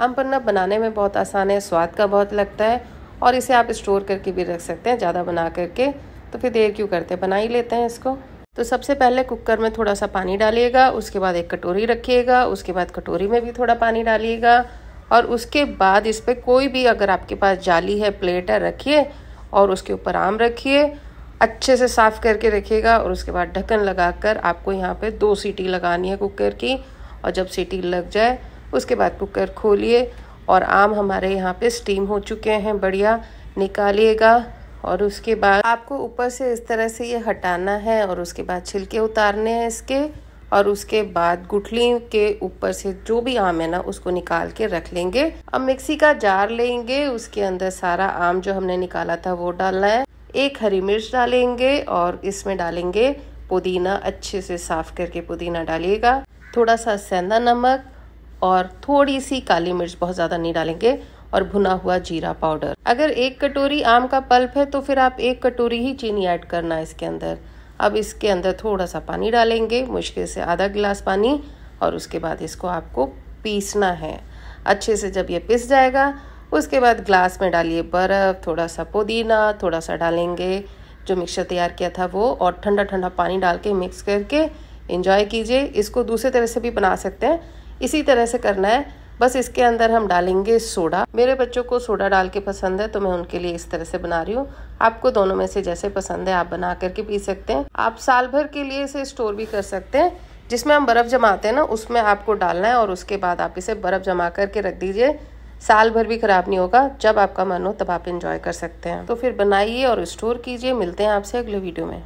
आम पन्ना बनाने में बहुत आसान है स्वाद का बहुत लगता है और इसे आप स्टोर करके भी रख सकते हैं ज़्यादा बना करके तो फिर देर क्यों करते हैं बना ही लेते हैं इसको तो सबसे पहले कुकर में थोड़ा सा पानी डालिएगा उसके बाद एक कटोरी रखिएगा उसके बाद कटोरी में भी थोड़ा पानी डालिएगा और उसके बाद इस पर कोई भी अगर आपके पास जाली है प्लेट है रखिए और उसके ऊपर आम रखिए अच्छे से साफ़ करके रखिएगा और उसके बाद ढक्कन लगाकर आपको यहाँ पे दो सीटी लगानी है कुकर की और जब सीटी लग जाए उसके बाद कुकर खोलिए और आम हमारे यहाँ पे स्टीम हो चुके हैं बढ़िया निकालिएगा और उसके बाद आपको ऊपर से इस तरह से ये हटाना है और उसके बाद छिलके उतारने हैं इसके और उसके बाद गुठली के ऊपर से जो भी आम है ना उसको निकाल के रख लेंगे अब मिक्सी का जार लेंगे उसके अंदर सारा आम जो हमने निकाला था वो डालना है एक हरी मिर्च डालेंगे और इसमें डालेंगे पुदीना अच्छे से साफ करके पुदीना डालिएगा थोड़ा सा सेंधा नमक और थोड़ी सी काली मिर्च बहुत ज़्यादा नहीं डालेंगे और भुना हुआ जीरा पाउडर अगर एक कटोरी आम का पल्प है तो फिर आप एक कटोरी ही चीनी ऐड करना है इसके अंदर अब इसके अंदर थोड़ा सा पानी डालेंगे मुश्किल से आधा गिलास पानी और उसके बाद इसको आपको पीसना है अच्छे से जब ये पिस जाएगा उसके बाद ग्लास में डालिए बर्फ़ थोड़ा सा पुदीना थोड़ा सा डालेंगे जो मिक्सचर तैयार किया था वो और ठंडा ठंडा पानी डाल के मिक्स करके इंजॉय कीजिए इसको दूसरे तरह से भी बना सकते हैं इसी तरह से करना है बस इसके अंदर हम डालेंगे सोडा मेरे बच्चों को सोडा डाल के पसंद है तो मैं उनके लिए इस तरह से बना रही हूँ आपको दोनों में से जैसे पसंद है आप बना करके पी सकते हैं आप साल भर के लिए इसे स्टोर भी कर सकते हैं जिसमें हम बर्फ़ जमाते हैं ना उसमें आपको डालना है और उसके बाद आप इसे बर्फ़ जमा करके रख दीजिए साल भर भी खराब नहीं होगा जब आपका मन हो तब आप इंजॉय कर सकते हैं तो फिर बनाइए और स्टोर कीजिए मिलते हैं आपसे अगले वीडियो में